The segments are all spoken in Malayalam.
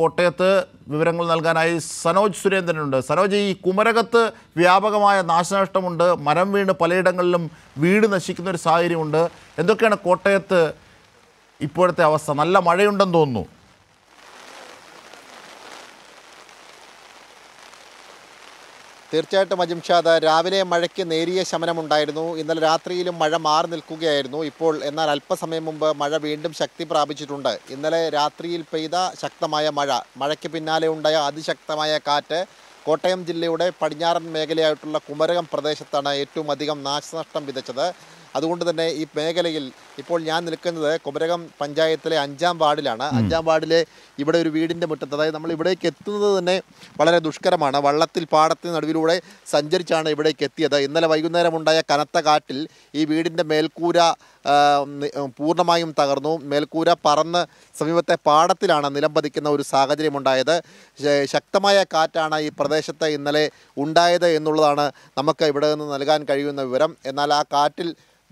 കോട്ടയത്ത് വിവരങ്ങൾ നൽകാനായി സനോജ് സുരേന്ദ്രനുണ്ട് സനോജ് ഈ കുമരകത്ത് വ്യാപകമായ നാശനഷ്ടമുണ്ട് മരം വീണ് പലയിടങ്ങളിലും വീട് നശിക്കുന്ന ഒരു സാഹചര്യമുണ്ട് എന്തൊക്കെയാണ് കോട്ടയത്ത് ഇപ്പോഴത്തെ അവസ്ഥ നല്ല മഴയുണ്ടെന്ന് തോന്നുന്നു തീർച്ചയായിട്ടും അജിംഷാദ് രാവിലെ മഴയ്ക്ക് നേരിയ ശമനമുണ്ടായിരുന്നു ഇന്നലെ രാത്രിയിലും മഴ മാറി നിൽക്കുകയായിരുന്നു ഇപ്പോൾ എന്നാൽ അല്പസമയം മുമ്പ് മഴ വീണ്ടും ശക്തി പ്രാപിച്ചിട്ടുണ്ട് ഇന്നലെ രാത്രിയിൽ പെയ്ത ശക്തമായ മഴ മഴയ്ക്ക് പിന്നാലെ ഉണ്ടായ അതിശക്തമായ കാറ്റ് കോട്ടയം ജില്ലയുടെ പടിഞ്ഞാറൻ മേഖലയായിട്ടുള്ള കുമരകം പ്രദേശത്താണ് ഏറ്റവും അധികം നാശനഷ്ടം വിതച്ചത് അതുകൊണ്ട് തന്നെ ഈ മേഖലയിൽ ഇപ്പോൾ ഞാൻ നിൽക്കുന്നത് കുമരകം പഞ്ചായത്തിലെ അഞ്ചാം വാർഡിലാണ് അഞ്ചാം വാർഡിലെ ഇവിടെ ഒരു വീടിൻ്റെ മുറ്റത്ത് അതായത് നമ്മൾ ഇവിടേക്ക് എത്തുന്നത് തന്നെ വളരെ ദുഷ്കരമാണ് വള്ളത്തിൽ പാടത്തിന് നടുവിലൂടെ സഞ്ചരിച്ചാണ് ഇവിടേക്ക് എത്തിയത് ഇന്നലെ വൈകുന്നേരം ഉണ്ടായ കനത്ത കാറ്റിൽ ഈ വീടിൻ്റെ മേൽക്കൂര പൂർണ്ണമായും തകർന്നു മേൽക്കൂര പറന്ന് സമീപത്തെ പാടത്തിലാണ് നിലംപതിക്കുന്ന ഒരു സാഹചര്യമുണ്ടായത് ശക്തമായ കാറ്റാണ് ഈ പ്രദേശത്ത് ഇന്നലെ ഉണ്ടായത് എന്നുള്ളതാണ് നമുക്ക് ഇവിടെ നിന്ന് നൽകാൻ കഴിയുന്ന വിവരം എന്നാൽ ആ കാറ്റിൽ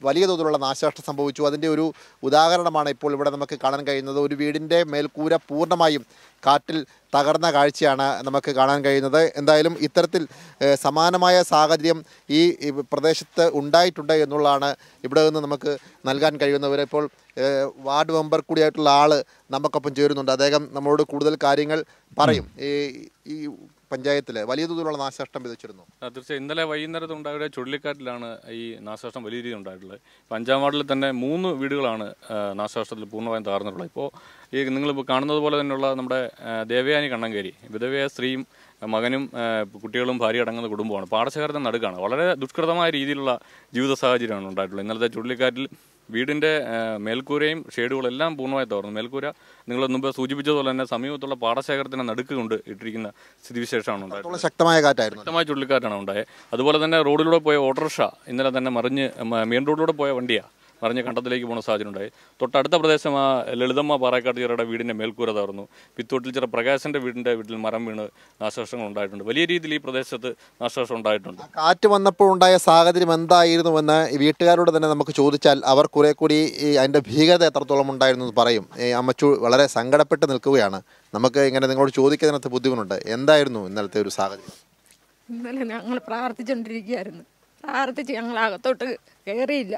വലിയ തോതിലുള്ള നാശനഷ്ടം സംഭവിച്ചു അതിൻ്റെ ഒരു ഉദാഹരണമാണ് ഇപ്പോൾ ഇവിടെ നമുക്ക് കാണാൻ കഴിയുന്നത് ഒരു വീടിൻ്റെ മേൽക്കൂര പൂർണ്ണമായും കാറ്റിൽ തകർന്ന കാഴ്ചയാണ് നമുക്ക് കാണാൻ കഴിയുന്നത് എന്തായാലും ഇത്തരത്തിൽ സമാനമായ സാഹചര്യം ഈ പ്രദേശത്ത് ഉണ്ടായിട്ടുണ്ട് എന്നുള്ളതാണ് ഇവിടെ നിന്ന് നമുക്ക് നൽകാൻ കഴിയുന്നവർ ഇപ്പോൾ വാർഡ് മെമ്പർ കൂടിയായിട്ടുള്ള ആൾ നമുക്കൊപ്പം ചേരുന്നുണ്ട് അദ്ദേഹം നമ്മളോട് കൂടുതൽ കാര്യങ്ങൾ പറയും ഈ പഞ്ചായത്തിൽ വലിയ തോതിലുള്ള നാശനഷ്ടം വിതച്ചിരുന്നു തീർച്ചയായും ഇന്നലെ വൈകുന്നേരത്ത് ഉണ്ടായ ചുഴലിക്കാറ്റിലാണ് ഈ നാശനഷ്ടം വലിയ രീതിയിൽ ഉണ്ടായിട്ടുള്ളത് അഞ്ചാം വാർഡിൽ തന്നെ മൂന്ന് വീടുകളാണ് നാശനഷ്ടത്തിൽ പൂർണ്ണമായും താർന്നിട്ടുള്ളത് ഇപ്പോൾ ഈ ഇപ്പോൾ കാണുന്നത് പോലെ തന്നെയുള്ള നമ്മുടെ ദേവയാനി കണ്ണങ്കേരി വിധവയായ സ്ത്രീയും മകനും കുട്ടികളും ഭാര്യ അടങ്ങുന്ന കുടുംബമാണ് പാടശേഖരത്തിന് നടുക്കാണ് വളരെ ദുഷ്കൃതമായ രീതിയിലുള്ള ജീവിത സാഹചര്യമാണ് ഉണ്ടായിട്ടുള്ളത് ഇന്നലത്തെ ചുഴലിക്കാറ്റിൽ വീടിൻ്റെ മേൽക്കൂരയും ഷെയ്ഡുകളെല്ലാം പൂർണ്ണമായി തോർന്നു മേൽക്കൂര നിങ്ങൾ മുമ്പ് സൂചിപ്പിച്ചതുപോലെ തന്നെ സമീപത്തുള്ള പാടശേഖരത്തിന് നടുക്ക് കൊണ്ട് ഇട്ടിരിക്കുന്ന സ്ഥിതിവിശേഷമാണ് ഉണ്ടായത് ശക്തമായ കാറ്റായിരുന്നു ശക്തമായ ചുഴലിക്കാറ്റാണ് ഉണ്ടായത് അതുപോലെ തന്നെ റോഡിലൂടെ പോയ ഓട്ടോറിക്ഷ ഇന്നലെ തന്നെ മറിഞ്ഞ് മെയിൻ റോഡിലൂടെ പോയ വണ്ടിയാണ് മറിഞ്ഞ കണ്ടത്തിലേക്ക് പോകുന്ന സാഹചര്യം ഉണ്ടായി തൊട്ടടുത്ത പ്രദേശം ആ ലളിതമ്മ പാറക്കാട് ചിറയുടെ വീടിൻ്റെ മേൽക്കൂര തകർന്നു പിത്തോട്ടിൽ ചിറ പ്രകാശൻ്റെ വീടിൻ്റെ വീട്ടിൽ മരം വീണ് നാശനഷ്ടങ്ങൾ ഉണ്ടായിട്ടുണ്ട് വലിയ രീതിയിൽ ഈ പ്രദേശത്ത് നാശനഷ്ടം ഉണ്ടായിട്ടുണ്ട് കാറ്റ് വന്നപ്പോൾ ഉണ്ടായ സാഹചര്യം എന്തായിരുന്നുവെന്ന് വീട്ടുകാരോട് തന്നെ നമുക്ക് ചോദിച്ചാൽ അവർ കുറെ കൂടി അതിൻ്റെ ഭീകരത എത്രത്തോളം ഉണ്ടായിരുന്നു എന്ന് പറയും അമ്മച്ചു വളരെ സങ്കടപ്പെട്ട് നിൽക്കുകയാണ് നമുക്ക് ഇങ്ങനെ നിങ്ങളോട് ചോദിക്കുന്നതിനകത്ത് ബുദ്ധിമുട്ടുണ്ട് എന്തായിരുന്നു ഇന്നലത്തെ ഒരു സാഹചര്യം ഇന്നലെ ഞങ്ങൾ പ്രാർത്ഥിച്ചുകൊണ്ടിരിക്കുകയായിരുന്നു പ്രാർത്ഥിച്ച് ഞങ്ങൾ അകത്തോട്ട് കയറിയില്ല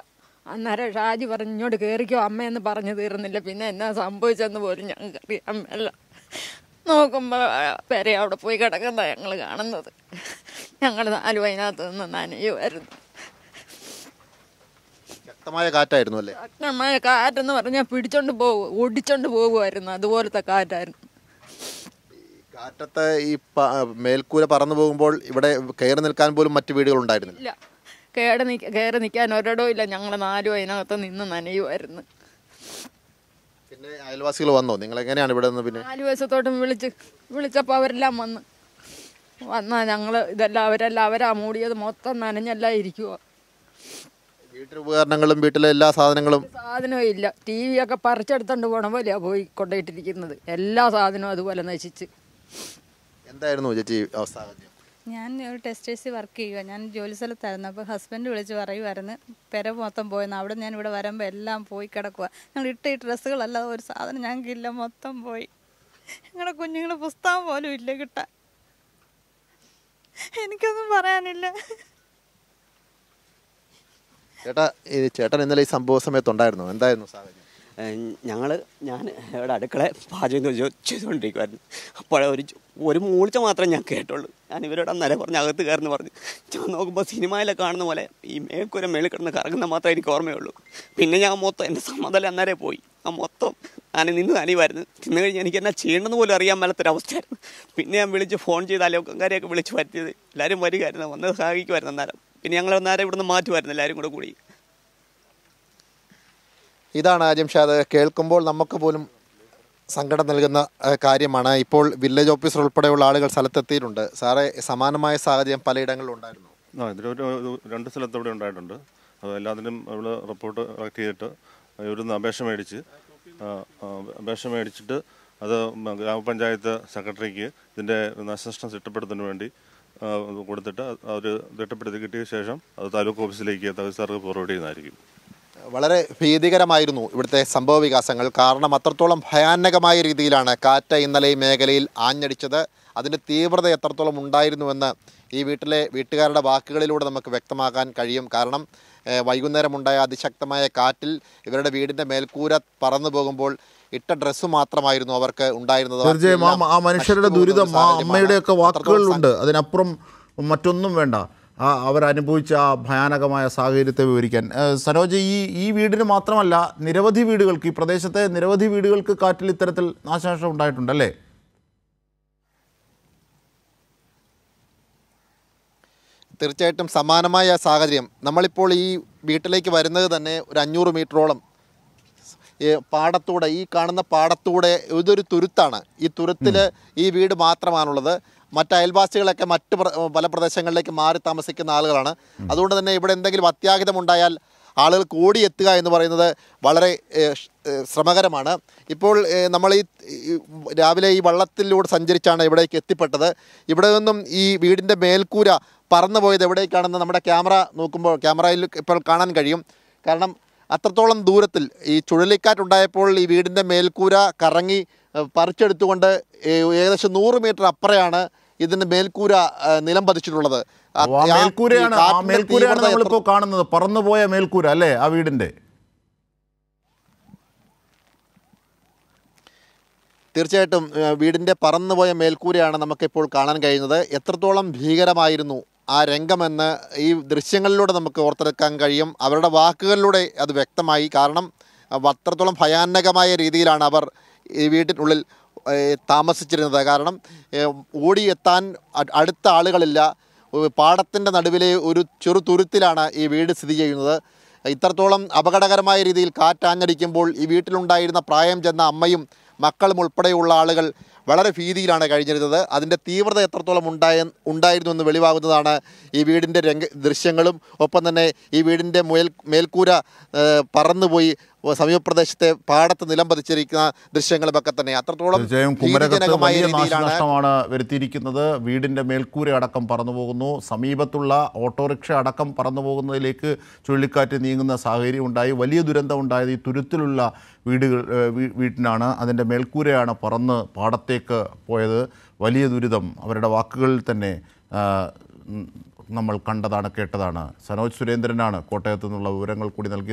അന്നേരം ഷാജി പറഞ്ഞു ഇങ്ങോട്ട് കയറിക്കോ അമ്മയെന്ന് പറഞ്ഞു തീർന്നില്ല പിന്നെ എന്നാ സംഭവിച്ചെന്ന് പോലും ഞങ്ങൾക്ക് അറിയാൻ അല്ല നോക്കുമ്പോൾ പെരെ അവിടെ പോയി കിടക്കുന്ന ഞങ്ങൾ കാണുന്നത് ഞങ്ങൾ നാല് വൈനകത്ത് നിന്ന് നനയുമായിരുന്നു ശക്തമായ കാറ്റായിരുന്നു അല്ലേ ശക്തമായ കാറ്റെന്ന് പറഞ്ഞാൽ പിടിച്ചോണ്ട് പോകും ഓടിച്ചോണ്ട് പോകുമായിരുന്നു അതുപോലത്തെ കാറ്റായിരുന്നു കാറ്റത്തെ ഈ മേൽക്കൂര പറന്നു പോകുമ്പോൾ ഇവിടെ കയറി നിൽക്കാൻ പോലും മറ്റു വീടുകൾ ഉണ്ടായിരുന്നില്ല കേടെ നിൽക്ക കയറി നിൽക്കാൻ ഒരിടവും ഇല്ല ഞങ്ങൾ നാലും അതിനകത്ത് നിന്ന് നനയുമായിരുന്നു പിന്നെ അയൽവാസികൾ വന്നോ നിങ്ങൾ എങ്ങനെയാണ് ഇവിടെ നിന്ന് പിന്നെ നാല് ദിവസത്തോട്ടും വിളിച്ച് വിളിച്ചപ്പോൾ അവരെല്ലാം വന്ന് വന്നാൽ ഞങ്ങൾ ഇതെല്ലാം അവരെല്ലാം അവരാ മൂടിയത് മൊത്തം നനഞ്ഞെല്ലാം ഇരിക്കുക ഉപകരണങ്ങളും വീട്ടിലെ എല്ലാ സാധനങ്ങളും സാധനവും ഇല്ല ടി വി ഒക്കെ പറിച്ചെടുത്തോണ്ട് പോണ പോലെയാ പോയി കൊണ്ടുപോയിട്ടിരിക്കുന്നത് എല്ലാ സാധനവും അതുപോലെ നശിച്ച് എന്തായിരുന്നു ചേച്ചി അവസ്ഥ ഞാൻ ഒരു ടെക്സ്റ്റൈൽസിൽ വർക്ക് ചെയ്യുക ഞാൻ ജോലി സ്ഥലത്തായിരുന്നു അപ്പോൾ ഹസ്ബൻഡ് വിളിച്ച് പറയുമായിരുന്നു പെര മൊത്തം പോയെന്ന് അവിടെ ഞാൻ ഇവിടെ വരുമ്പോൾ എല്ലാം പോയി കിടക്കുക ഞങ്ങൾ ഇട്ട ഈ ഡ്രസ്സുകളല്ലാതെ ഒരു സാധനം ഞങ്ങൾക്കില്ല മൊത്തം പോയി ഞങ്ങളുടെ കുഞ്ഞുങ്ങളെ പുസ്തകം പോലും ഇല്ല കിട്ടാൻ എനിക്കൊന്നും പറയാനില്ല ചേട്ടാ ചേട്ടൻ ഇന്നലെ ഈ സംഭവ സമയത്തുണ്ടായിരുന്നു എന്തായിരുന്നു സാഹചര്യം ഞങ്ങൾ ഞാൻ ഇവിടെ അടുക്കള പാചകം ചെയ്തുകൊണ്ടിരിക്കുമായിരുന്നു അപ്പോൾ ഒരു ഒരു മൂളിച്ച മാത്രമേ ഞാൻ കേട്ടുള്ളൂ ഞാൻ ഇവരോട് അന്നേരം പറഞ്ഞ് അകത്ത് കയറുന്നു പറഞ്ഞു ഞാൻ നോക്കുമ്പോൾ സിനിമയിലെ കാണുന്ന പോലെ ഈ മേൽക്കൂര മേളിൽ കിടന്ന് കറങ്ങുന്ന മാത്രമേ എനിക്ക് ഓർമ്മയുള്ളൂ പിന്നെ ഞാൻ മൊത്തം എൻ്റെ സമ്മതല അന്നേരം പോയി ആ മൊത്തം ഞാൻ നിന്ന് നനയുമായിരുന്നു തിന്നു കഴിഞ്ഞ് എനിക്ക് എന്നാ ചെയ്യേണ്ടെന്ന് പോലും അറിയാൻ മേലത്തൊരവസ്ഥയായിരുന്നു പിന്നെ ഞാൻ വിളിച്ച് ഫോൺ ചെയ്ത് അലോക്കംകാരെയൊക്കെ വിളിച്ച് വരുത്തിയത് എല്ലാവരും വരികയായിരുന്നു വന്ന് സഹായിക്കുമായിരുന്നു അന്നേരം പിന്നെ ഞങ്ങൾ അന്നേരം ഇവിടുന്ന് മാറ്റുമായിരുന്നു എല്ലാവരും കൂടെ കൂടി ഇതാണ് ആജംഷാദ് കേൾക്കുമ്പോൾ നമുക്ക് പോലും സങ്കടം നൽകുന്ന കാര്യമാണ് ഇപ്പോൾ വില്ലേജ് ഓഫീസർ ഉൾപ്പെടെയുള്ള ആളുകൾ സ്ഥലത്തെത്തിയിട്ടുണ്ട് സാറേ സമാനമായ സാഹചര്യം പലയിടങ്ങളിലും ഉണ്ടായിരുന്നു ആ ഇതിലൊരു രണ്ട് സ്ഥലത്ത് ഇവിടെ ഉണ്ടായിട്ടുണ്ട് അത് എല്ലാത്തിനും നമ്മൾ റിപ്പോർട്ട് കളക്ട് ചെയ്തിട്ട് ഇവിടുന്ന് അപേക്ഷ മേടിച്ച് അപേക്ഷ മേടിച്ചിട്ട് അത് ഗ്രാമപഞ്ചായത്ത് സെക്രട്ടറിക്ക് ഇതിൻ്റെ നാശനഷ്ടം തിട്ടപ്പെടുത്തുന്നതിന് വേണ്ടി കൊടുത്തിട്ട് അവർ തിട്ടപ്പെടുത്തി കിട്ടിയ ശേഷം അത് താലൂക്ക് ഓഫീസിലേക്ക് തഹസിൽദാർക്ക് ഫോർവേഡ് ചെയ്യുന്നതായിരിക്കും വളരെ ഭീതികരമായിരുന്നു ഇവിടുത്തെ സംഭവ വികാസങ്ങൾ കാരണം അത്രത്തോളം ഭയാനകമായ രീതിയിലാണ് കാറ്റ് ഇന്നലെ ഈ മേഖലയിൽ ആഞ്ഞടിച്ചത് അതിൻ്റെ തീവ്രത എത്രത്തോളം ഉണ്ടായിരുന്നുവെന്ന് ഈ വീട്ടിലെ വീട്ടുകാരുടെ വാക്കുകളിലൂടെ നമുക്ക് വ്യക്തമാക്കാൻ കഴിയും കാരണം വൈകുന്നേരമുണ്ടായ അതിശക്തമായ കാറ്റിൽ ഇവരുടെ വീടിൻ്റെ മേൽക്കൂര പറന്നു പോകുമ്പോൾ ഇട്ട ഡ്രസ്സ് മാത്രമായിരുന്നു അവർക്ക് ഉണ്ടായിരുന്നത് തീർച്ചയായും ആ മനുഷ്യരുടെ ദുരിതം അമ്മയുടെയൊക്കെ വാക്കുകളുണ്ട് അതിനപ്പുറം മറ്റൊന്നും വേണ്ട ആ അവരനുഭവിച്ച ആ ഭയാനകമായ സാഹചര്യത്തെ വിവരിക്കാൻ സരോജ് ഈ ഈ വീടിന് മാത്രമല്ല നിരവധി വീടുകൾക്ക് ഈ പ്രദേശത്തെ നിരവധി വീടുകൾക്ക് കാറ്റിൽ ഇത്തരത്തിൽ നാശനഷ്ടം ഉണ്ടായിട്ടുണ്ടല്ലേ തീർച്ചയായിട്ടും സമാനമായ സാഹചര്യം നമ്മളിപ്പോൾ ഈ വീട്ടിലേക്ക് വരുന്നത് തന്നെ ഒരു അഞ്ഞൂറ് മീറ്ററോളം പാടത്തൂടെ ഈ കാണുന്ന പാടത്തൂടെ ഇതൊരു തുരുത്താണ് ഈ തുരുത്തിൽ ഈ വീട് മാത്രമാണുള്ളത് മറ്റ് അയൽവാസികളൊക്കെ മറ്റ് പല പ്രദേശങ്ങളിലേക്ക് മാറി താമസിക്കുന്ന ആളുകളാണ് അതുകൊണ്ട് തന്നെ ഇവിടെ എന്തെങ്കിലും അത്യാഹിതമുണ്ടായാൽ ആളുകൾ കൂടിയെത്തുക എന്ന് പറയുന്നത് വളരെ ശ്രമകരമാണ് ഇപ്പോൾ നമ്മൾ ഈ രാവിലെ ഈ വള്ളത്തിലൂടെ സഞ്ചരിച്ചാണ് ഇവിടേക്ക് എത്തിപ്പെട്ടത് ഇവിടെ നിന്നും ഈ വീടിൻ്റെ മേൽക്കൂര പറന്നു പോയത് എവിടേക്കാണെന്ന് നമ്മുടെ ക്യാമറ നോക്കുമ്പോൾ ക്യാമറയിൽ ഇപ്പോൾ കാണാൻ കഴിയും കാരണം അത്രത്തോളം ദൂരത്തിൽ ഈ ചുഴലിക്കാറ്റുണ്ടായപ്പോൾ ഈ വീടിൻ്റെ മേൽക്കൂര കറങ്ങി പറിച്ചെടുത്തുകൊണ്ട് ഏകദേശം നൂറ് മീറ്റർ അപ്പുറയാണ് ഇതിന് മേൽക്കൂര നിലം പതിച്ചിട്ടുള്ളത് പറന്നുപോയ മേൽക്കൂര അല്ലേ ആ വീടിന്റെ തീർച്ചയായിട്ടും വീടിന്റെ പറന്നുപോയ മേൽക്കൂരയാണ് നമുക്കിപ്പോൾ കാണാൻ കഴിയുന്നത് എത്രത്തോളം ഭീകരമായിരുന്നു ആ രംഗമെന്ന് ഈ ദൃശ്യങ്ങളിലൂടെ നമുക്ക് ഓർത്തെടുക്കാൻ കഴിയും അവരുടെ വാക്കുകളിലൂടെ അത് വ്യക്തമായി കാരണം അത്രത്തോളം ഭയാനകമായ രീതിയിലാണ് അവർ ഈ വീട്ടിനുള്ളിൽ താമസിച്ചിരുന്നത് കാരണം ഓടിയെത്താൻ അടുത്ത ആളുകളില്ല പാടത്തിൻ്റെ നടുവിലെ ഒരു ചെറു തുരുത്തിലാണ് ഈ വീട് സ്ഥിതി ചെയ്യുന്നത് ഇത്രത്തോളം അപകടകരമായ രീതിയിൽ കാറ്റാഞ്ഞടിക്കുമ്പോൾ ഈ വീട്ടിലുണ്ടായിരുന്ന പ്രായം ചെന്ന അമ്മയും മക്കളും ഉൾപ്പെടെയുള്ള ആളുകൾ വളരെ ഭീതിയിലാണ് കഴിഞ്ഞിരുന്നത് അതിൻ്റെ തീവ്രത എത്രത്തോളം ഉണ്ടായ ഉണ്ടായിരുന്നു എന്ന് വെളിവാകുന്നതാണ് ഈ വീടിൻ്റെ രംഗ ദൃശ്യങ്ങളും ഒപ്പം തന്നെ ഈ വീടിൻ്റെ മുയൽ മേൽക്കൂര പറന്നുപോയി സമീപപ്രദേശത്തെ പാടത്ത് നിലം പതിച്ചിരിക്കുന്ന ദൃശ്യങ്ങളുമൊക്കെ തന്നെ അത്രത്തോളം നാശനഷ്ടമാണ് വരുത്തിയിരിക്കുന്നത് വീടിൻ്റെ മേൽക്കൂര അടക്കം പറന്നു പോകുന്നു സമീപത്തുള്ള ഓട്ടോറിക്ഷ അടക്കം പറന്നു പോകുന്നതിലേക്ക് ചുഴലിക്കാറ്റ് നീങ്ങുന്ന സാഹചര്യം ഉണ്ടായി വലിയ ദുരന്തം ഉണ്ടായത് ഈ തുരുത്തിലുള്ള വീടുകൾ വീട്ടിനാണ് അതിൻ്റെ മേൽക്കൂരയാണ് പറന്ന് പാടത്തേക്ക് പോയത് വലിയ ദുരിതം അവരുടെ വാക്കുകളിൽ തന്നെ നമ്മൾ കണ്ടതാണ് കേട്ടതാണ് സനോജ് സുരേന്ദ്രനാണ് കോട്ടയത്തു നിന്നുള്ള വിവരങ്ങൾ കൂടി നൽകിയത്